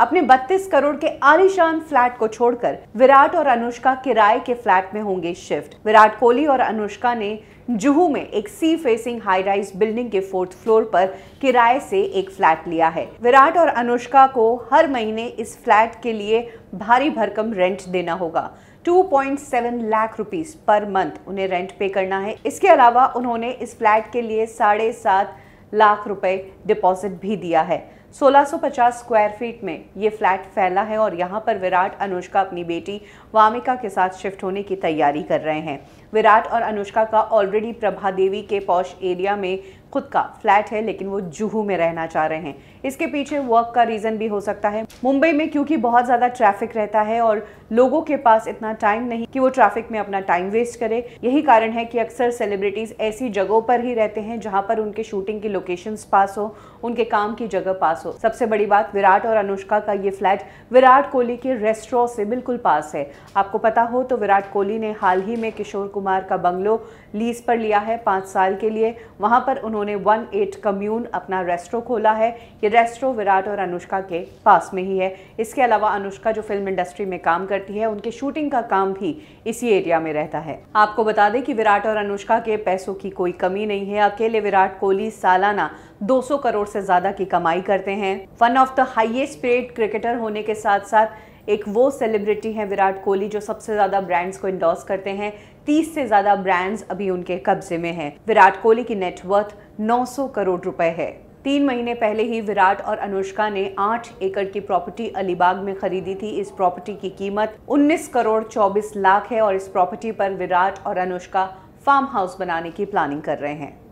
अपने 32 करोड़ के आलीशान फ्लैट को छोड़कर विराट और अनुष्का किराए के फ्लैट में होंगे शिफ्ट विराट कोहली और अनुष्का ने जुहू में एक sea facing high rise building के फोर्थ फ्लोर पर किराए से एक फ्लैट लिया है विराट और अनुष्का को हर महीने इस फ्लैट के लिए भारी भरकम रेंट देना होगा 2.7 लाख रुपीस पर मंथ उन्हें रेंट पे करना है इसके अलावा उन्होंने इस फ्लैट के लिए साढ़े सात लाख रुपए डिपॉजिट भी दिया है 1650 स्क्वायर फीट में ये फ्लैट फैला है और यहाँ पर विराट अनुष्का अपनी बेटी वामिका के साथ शिफ्ट होने की तैयारी कर रहे हैं विराट और अनुष्का का ऑलरेडी प्रभा देवी के पौश एरिया में खुद का फ्लैट है लेकिन वो जुहू में रहना चाह रहे हैं इसके पीछे वर्क का रीज़न भी हो सकता है मुंबई में क्योंकि बहुत ज़्यादा ट्रैफिक रहता है और लोगों के पास इतना टाइम नहीं कि वो ट्रैफिक में अपना टाइम वेस्ट करें यही कारण है कि अक्सर सेलिब्रिटीज़ ऐसी जगहों पर ही रहते हैं जहाँ पर उनके शूटिंग की लोकेशंस पास हो उनके काम की जगह पास हो हो सबसे बड़ी बात विराट और अनुष्का का ये फ्लैट विराट कोहली के रेस्टोरों से बिल्कुल पास है आपको पता हो तो विराट कोहली ने हाल ही में किशोर कुमार का बंगलो लीज पर लिया है पाँच साल के लिए वहाँ पर उन्होंने वन एट कम्यून अपना रेस्टोर खोला है ये रेस्ट्रो विराट और अनुष्का के पास में ही है इसके अलावा अनुष्का जो फिल्म इंडस्ट्री में काम करती है उनके शूटिंग का काम भी इसी एरिया में रहता है आपको बता दें कि विराट और अनुष्का के पैसों की कोई कमी नहीं है अकेले विराट कोहली सालाना 200 करोड़ से ज़्यादा की कमाई करते हैं one of the highest paid cricketer होने के साथ साथ एक वो सेलिब्रिटी हैं विराट कोहली जो सबसे ज़्यादा ब्रांड्स को इंडोर्स करते हैं 30 से ज़्यादा ब्रांड्स अभी उनके कब्जे में हैं विराट कोहली की नेटवर्थ 900 करोड़ रुपए है तीन महीने पहले ही विराट और अनुष्का ने आठ एकड़ की प्रॉपर्टी अलीबाग में खरीदी थी इस प्रॉपर्टी की कीमत 19 करोड़ 24 लाख है और इस प्रॉपर्टी पर विराट और अनुष्का फार्म हाउस बनाने की प्लानिंग कर रहे हैं